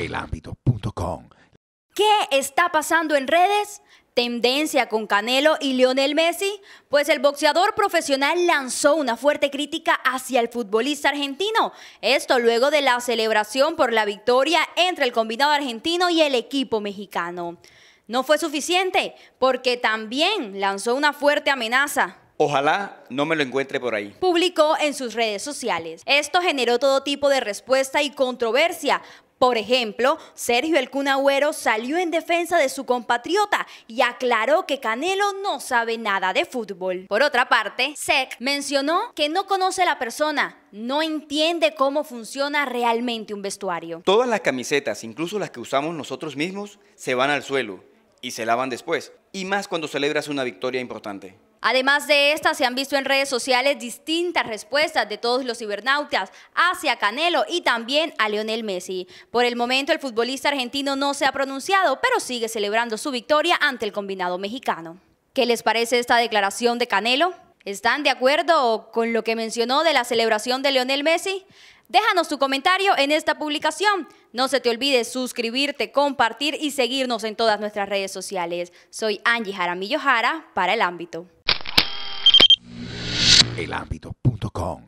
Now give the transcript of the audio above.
elámbito.com. ¿Qué está pasando en redes? tendencia con Canelo y Lionel Messi? Pues el boxeador profesional lanzó una fuerte crítica hacia el futbolista argentino. Esto luego de la celebración por la victoria entre el combinado argentino y el equipo mexicano. No fue suficiente porque también lanzó una fuerte amenaza. Ojalá no me lo encuentre por ahí. Publicó en sus redes sociales. Esto generó todo tipo de respuesta y controversia, por ejemplo, Sergio El Cunagüero salió en defensa de su compatriota y aclaró que Canelo no sabe nada de fútbol. Por otra parte, SEC mencionó que no conoce a la persona, no entiende cómo funciona realmente un vestuario. Todas las camisetas, incluso las que usamos nosotros mismos, se van al suelo y se lavan después, y más cuando celebras una victoria importante. Además de esta, se han visto en redes sociales distintas respuestas de todos los cibernautas hacia Canelo y también a Lionel Messi. Por el momento, el futbolista argentino no se ha pronunciado, pero sigue celebrando su victoria ante el combinado mexicano. ¿Qué les parece esta declaración de Canelo? ¿Están de acuerdo con lo que mencionó de la celebración de Lionel Messi? Déjanos tu comentario en esta publicación. No se te olvide suscribirte, compartir y seguirnos en todas nuestras redes sociales. Soy Angie Jaramillo Jara para el ámbito elambito.com